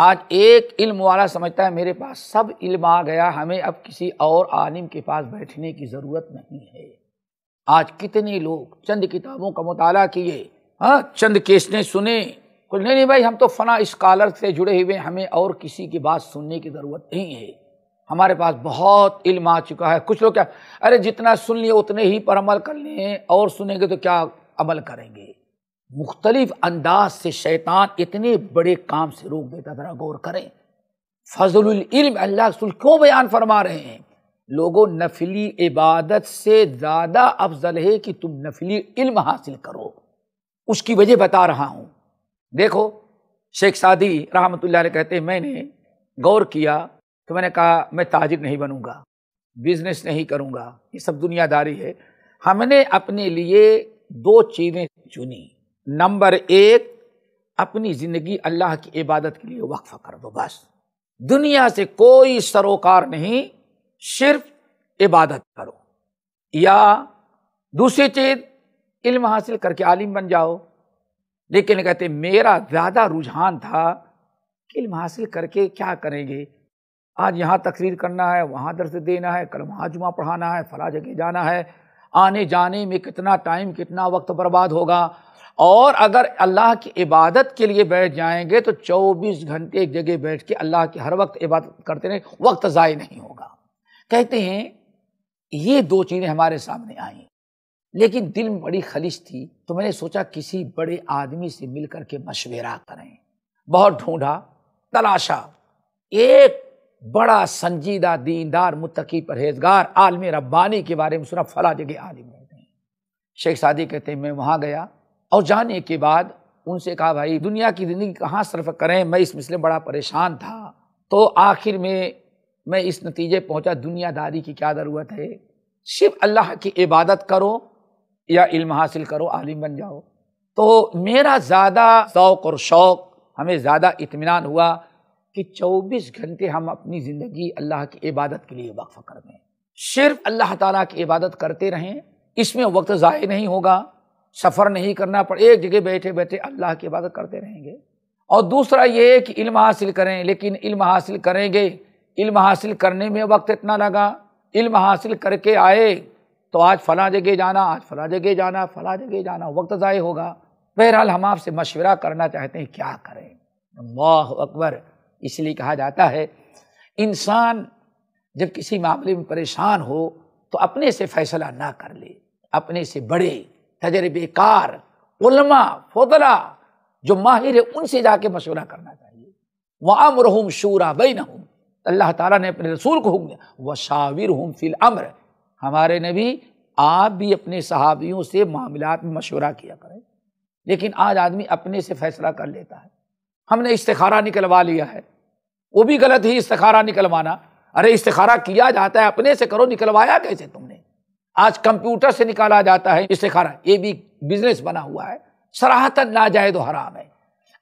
आज एक इल्म वाला समझता है मेरे पास सब इल्म आ गया हमें अब किसी और आलिम के पास बैठने की ज़रूरत नहीं है आज कितने लोग चंद किताबों का मताल किए हाँ चंद केसने सुने कुछ नहीं नहीं भाई हम तो फ़ना स्कॉलर से जुड़े हुए हमें और किसी की बात सुनने की ज़रूरत नहीं है हमारे पास बहुत इल्म आ चुका है कुछ लोग क्या अरे जितना सुन लिए उतने ही पर अमल कर लें और सुनेंगे तो क्या अमल करेंगे मुख्तलिफ अंदाज से शैतान इतने बड़े काम से रोक देता ज़रा गौर करें फजल अल्लाह रसूल क्यों बयान फरमा रहे हैं लोगों नफली इबादत से ज़्यादा अफजल है कि तुम नफली इल्म हासिल करो उसकी वजह बता रहा हूँ देखो शेख सादी रहमत कहते हैं मैंने गौर किया तो मैंने कहा मैं ताजिर नहीं बनूंगा बिजनेस नहीं करूंगा ये सब दुनियादारी है हमने अपने लिए दो चीज़ें चुनी नंबर एक अपनी ज़िंदगी अल्लाह की इबादत के लिए वक्फ कर दो बस दुनिया से कोई सरोकार नहीं सिर्फ इबादत करो या दूसरी चीज़ इल्म हासिल करके आलिम बन जाओ लेकिन कहते मेरा ज़्यादा रुझान था कि इल्म हासिल करके क्या करेंगे आज यहाँ तकरीर करना है वहाँ दर्ज देना है कल वहाँ जुमा पढ़ाना है फला जगह जाना है आने जाने में कितना टाइम कितना वक्त बर्बाद होगा और अगर अल्लाह की इबादत के लिए बैठ जाएंगे तो 24 घंटे एक जगह बैठ के अल्लाह की हर वक्त इबादत करते रहे वक्त ज़ाय नहीं होगा कहते हैं ये दो चीज़ें हमारे सामने आई लेकिन दिल में बड़ी खलिश थी तो मैंने सोचा किसी बड़े आदमी से मिल करके के मशवरा करें बहुत ढूंढा तलाशा एक बड़ा संजीदा दीनदार मुतकी परहेजगार आलम रब्बानी के बारे में सुना फला जगह आलिम रहते हैं शेख सादी कहते हैं मैं वहाँ गया और जाने के बाद उनसे कहा भाई दुनिया की ज़िंदगी कहाँ सर्फ करें मैं इस मिसले बड़ा परेशान था तो आखिर में मैं इस नतीजे पहुँचा दुनियादारी की क्या ज़रूरत है सिर्फ अल्लाह की इबादत करो या इल्म हासिल करो आलिम बन जाओ तो मेरा ज़्यादा शौक़ और शौक़ हमें ज़्यादा इतमान हुआ कि 24 घंटे हम अपनी ज़िंदगी अल्लाह की इबादत के लिए वक्फ़ कर दें सिर्फ अल्लाह ताला की इबादत करते रहें इसमें वक्त ज़ाहिर नहीं होगा सफ़र नहीं करना पड़े एक जगह बैठे बैठे अल्लाह की इबादत करते रहेंगे और दूसरा ये कि इल्म हासिल करें लेकिन इल्म हासिल करेंगे इल्म हासिल करने में वक्त इतना लगा इल्म हासिल करके आए तो आज फला जगह जाना आज फला जगह जाना फला जगह जाना वक्त ज़ाय होगा बहरहाल हम आपसे मशवरा करना चाहते हैं क्या करें अल्लाह अकबर इसलिए कहा जाता है इंसान जब किसी मामले में परेशान हो तो अपने से फैसला ना कर ले अपने से बड़े तजर्बेकार उलमा फोदला जो माहिर है उनसे जाके मशवरा करना चाहिए वह अमर हम शूरा बन हम अल्लाह ताला ने अपने रसूल को हुक्म व शाविर हम फिल अमर हमारे नबी आप भी अपने सहाबियों से मामलात में मशवरा किया करें लेकिन आज आदमी अपने से फैसला कर लेता है हमने इस्तारा निकलवा लिया है वो भी गलत ही इस्तारा निकलवाना अरे इस्तारा किया जाता है अपने से करो निकलवाया कैसे तुम आज कंप्यूटर से निकाला जाता है इससे इस्तेखारा ये भी बिजनेस बना हुआ है सराहतन ना जाए तो हराम है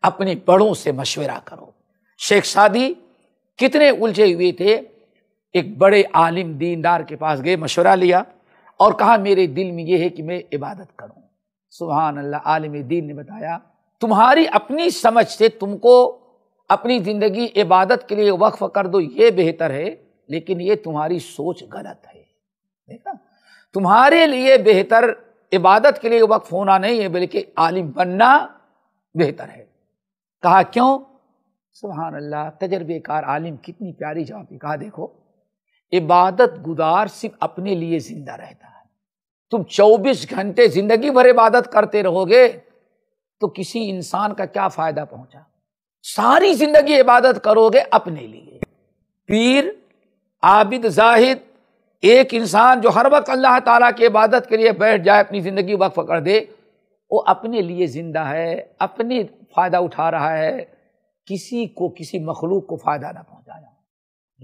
अपने बड़ों से मशवरा करो शेख सादी कितने उलझे हुए थे एक बड़े आलिम दीनदार के पास गए मशवरा लिया और कहा मेरे दिल में यह है कि मैं इबादत करूं सुबहान अल्लाह आलिम दीन ने बताया तुम्हारी अपनी समझ से तुमको अपनी ज़िंदगी इबादत के लिए वक्फ कर दो ये बेहतर है लेकिन ये तुम्हारी सोच गलत है देखा तुम्हारे लिए बेहतर इबादत के लिए वक्फ होना नहीं है बल्कि आलिम बनना बेहतर है कहा क्यों सुबहान अल्लाह तजर्बेकार आलिम कितनी प्यारी जवाब की कहा देखो इबादत गुजार सिर्फ अपने लिए जिंदा रहता है तुम चौबीस घंटे जिंदगी भर इबादत करते रहोगे तो किसी इंसान का क्या फायदा पहुंचा सारी जिंदगी इबादत करोगे अपने लिए पीर आबिद जाहिद एक इंसान जो हर वक्त अल्लाह ताला की इबादत के लिए बैठ जाए अपनी ज़िंदगी वक्फ कर दे वो अपने लिए ज़िंदा है अपने फ़ायदा उठा रहा है किसी को किसी मखलूक को फ़ायदा ना पहुँचाया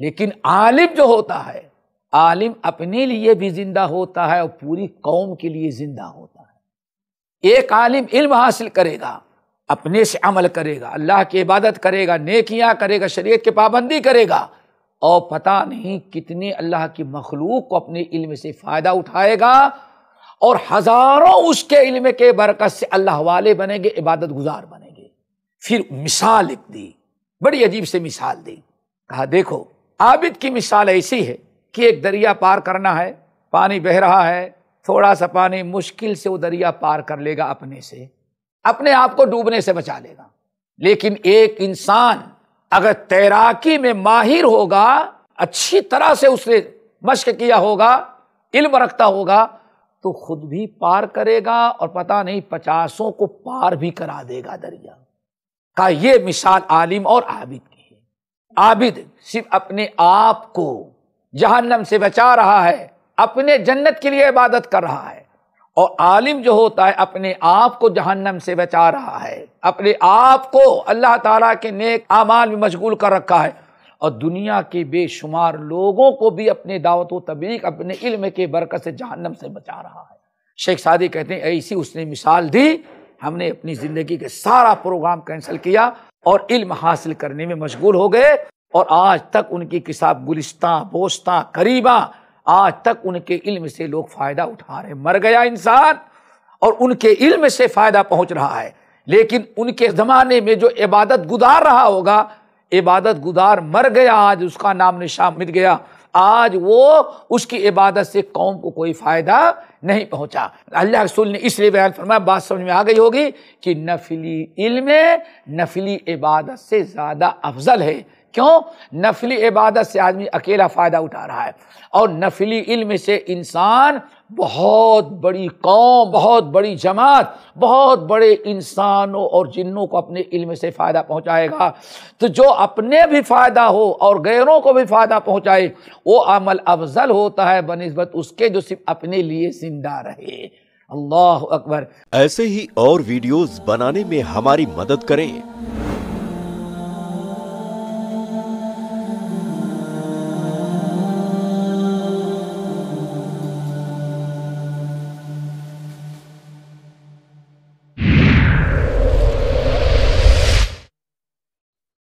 लेकिन आलिम जो होता है आलिम अपने लिए भी ज़िंदा होता है और पूरी कौम के लिए ज़िंदा होता है एक आलिम इल्म हासिल करेगा अपने से अमल करेगा अल्लाह की इबादत करेगा नेकियां करेगा शरीयत की पाबंदी करेगा और पता नहीं कितने अल्लाह की मखलूक को अपने इल्म से फ़ायदा उठाएगा और हज़ारों उसके इल्म के बरकत से अल्लाह वाले बनेंगे इबादत गुजार बनेंगे फिर मिसाल एक दी बड़ी अजीब से मिसाल दी कहा देखो आबिद की मिसाल ऐसी है कि एक दरिया पार करना है पानी बह रहा है थोड़ा सा पानी मुश्किल से वो दरिया पार कर लेगा अपने से अपने आप को डूबने से बचा लेगा लेकिन एक इंसान अगर तैराकी में माहिर होगा अच्छी तरह से उसने मश्क किया होगा इल्म रखता होगा तो खुद भी पार करेगा और पता नहीं पचासों को पार भी करा देगा दरिया का ये मिसाल आलिम और आबिद की है आबिद सिर्फ अपने आप को जहन्नम से बचा रहा है अपने जन्नत के लिए इबादत कर रहा है और आलिम जो होता है अपने आप को जहन्नम से बचा रहा है अपने आप को अल्लाह ताला के नेक आमाल में मशगूल कर रखा है और दुनिया के बेशुमार लोगों को भी अपने दावत तबलीग अपने इल्म के बरकत से जहन्नम से बचा रहा है शेख सादी कहते हैं ऐसी उसने मिसाल दी हमने अपनी ज़िंदगी के सारा प्रोग्राम कैंसिल किया और इल्म हासिल करने में मशगूल हो गए और आज तक उनकी किताब गुलिस्ता बोस्ता करीबा आज तक उनके इल्म से लोग फ़ायदा उठा रहे मर गया इंसान और उनके इल्म से फ़ायदा पहुंच रहा है लेकिन उनके ज़माने में जो इबादत गुजार रहा होगा इबादत गुजार मर गया आज उसका नाम निशान मिट गया आज वो उसकी इबादत से कौम को कोई फ़ायदा नहीं पहुंचा अल्लाह रसूल ने इसलिए बयान फरमाया बात समझ में आ गई होगी कि नफिली इल्म नफिली इबादत से ज़्यादा अफजल है क्यों नफली इबादत से आदमी अकेला फ़ायदा उठा रहा है और नफली इल्म से इंसान बहुत बड़ी कौम बहुत बड़ी जमात बहुत बड़े इंसानों और जिन्नों को अपने इल्म से फ़ायदा पहुंचाएगा तो जो अपने भी फ़ायदा हो और गैरों को भी फ़ायदा पहुंचाए वो अमल अफजल होता है बनस्बत उसके जो सिर्फ अपने लिए जिंदा रहे अल्लाह अकबर ऐसे ही और वीडियोस बनाने में हमारी मदद करें